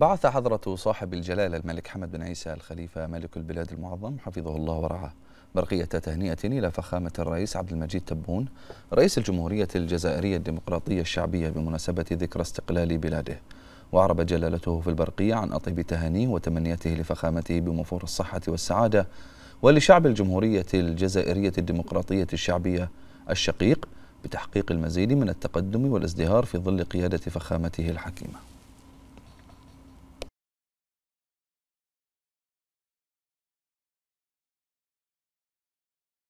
بعث حضرة صاحب الجلالة الملك حمد بن عيسى الخليفة ملك البلاد المعظم حفظه الله ورعاه برقية تهنئة إلى فخامة الرئيس عبد المجيد تبون رئيس الجمهورية الجزائرية الديمقراطية الشعبية بمناسبة ذكرى استقلال بلاده وعرب جلالته في البرقية عن أطيب تهانيه وتمنياته لفخامته بمفور الصحة والسعادة ولشعب الجمهورية الجزائرية الديمقراطية الشعبية الشقيق بتحقيق المزيد من التقدم والازدهار في ظل قيادة فخامته الحكيمة